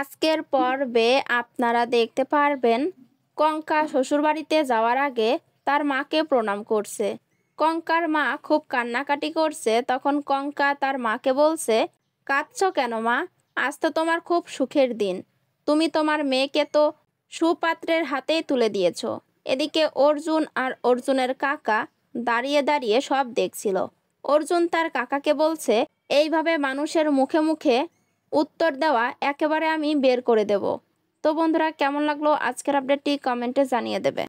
আজকের পর্বে আপনারা দেখতে পারবেন কঙ্কা শ্বশুরবাড়িতে যাওয়ার আগে তার মাকে প্রণাম করছে কঙ্কার মা খুব কান্নাকাটি করছে তখন কঙ্কা তার মাকে বলছে কাঁদছ কেন মা আজ তো তোমার খুব সুখের দিন তুমি তোমার মেয়েকে তো সুপাত্রের হাতেই তুলে দিয়েছ এদিকে অর্জুন আর অর্জুনের কাকা দাঁড়িয়ে দাঁড়িয়ে সব দেখছিল অর্জুন তার কাকাকে বলছে এইভাবে মানুষের মুখে মুখে উত্তর দেওয়া একেবারে আমি বের করে দেব তো বন্ধুরা কেমন লাগলো আজকের আপডেটটি কমেন্টে জানিয়ে দেবে